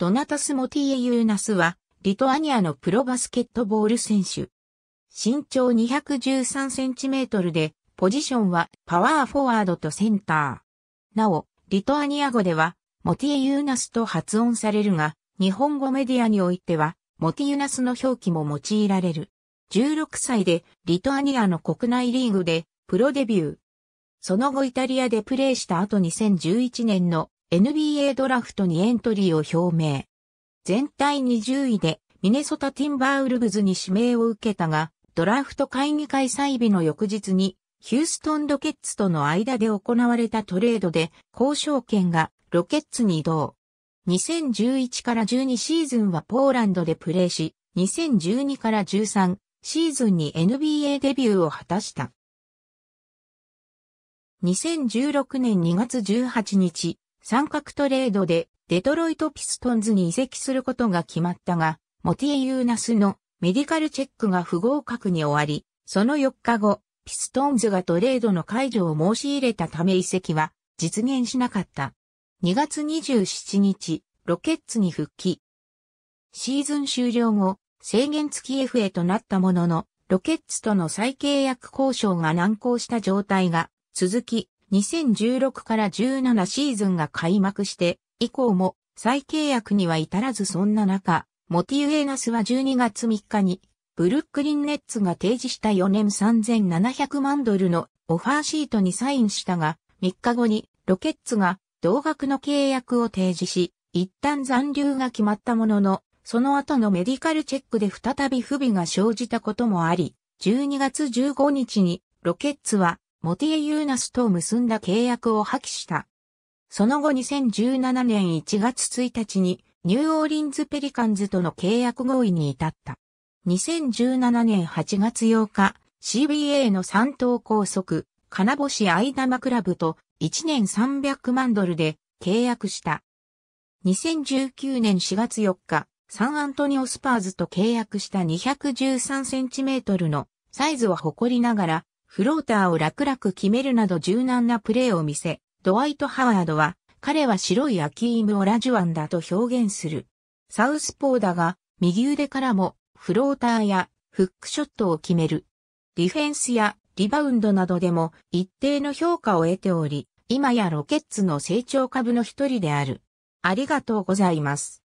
ドナタス・モティエ・ユーナスは、リトアニアのプロバスケットボール選手。身長213センチメートルで、ポジションはパワーフォワードとセンター。なお、リトアニア語では、モティエ・ユーナスと発音されるが、日本語メディアにおいては、モティユナスの表記も用いられる。16歳でリトアニアの国内リーグでプロデビュー。その後イタリアでプレーした後2011年の NBA ドラフトにエントリーを表明。全体20位でミネソタティンバーウルブズに指名を受けたが、ドラフト会議開催日の翌日にヒューストンロケッツとの間で行われたトレードで交渉権がロケッツに移動。2011から12シーズンはポーランドでプレーし、2012から13シーズンに NBA デビューを果たした。2016年2月18日、三角トレードでデトロイトピストンズに移籍することが決まったが、モティエ・ユーナスのメディカルチェックが不合格に終わり、その4日後、ピストンズがトレードの解除を申し入れたため移籍は実現しなかった。2月27日、ロケッツに復帰。シーズン終了後、制限付き FA となったものの、ロケッツとの再契約交渉が難航した状態が続き、2016から17シーズンが開幕して、以降も再契約には至らずそんな中、モティウエナスは12月3日に、ブルックリンネッツが提示した4年3700万ドルのオファーシートにサインしたが、3日後にロケッツが同額の契約を提示し、一旦残留が決まったものの、その後のメディカルチェックで再び不備が生じたこともあり、12月15日にロケッツはモティエ・ユーナスと結んだ契約を破棄した。その後2017年1月1日にニューオーリンズ・ペリカンズとの契約合意に至った。2017年8月8日、CBA の三等高速、金星ダ玉クラブと1年300万ドルで契約した。2019年4月4日、サンアントニオスパーズと契約した213センチメートルのサイズを誇りながら、フローターを楽々決めるなど柔軟なプレーを見せ、ドワイト・ハワードは、彼は白いアキーム・オラジュアンだと表現する。サウスポーだが、右腕からも、フローターや、フックショットを決める。ディフェンスや、リバウンドなどでも、一定の評価を得ており、今やロケッツの成長株の一人である。ありがとうございます。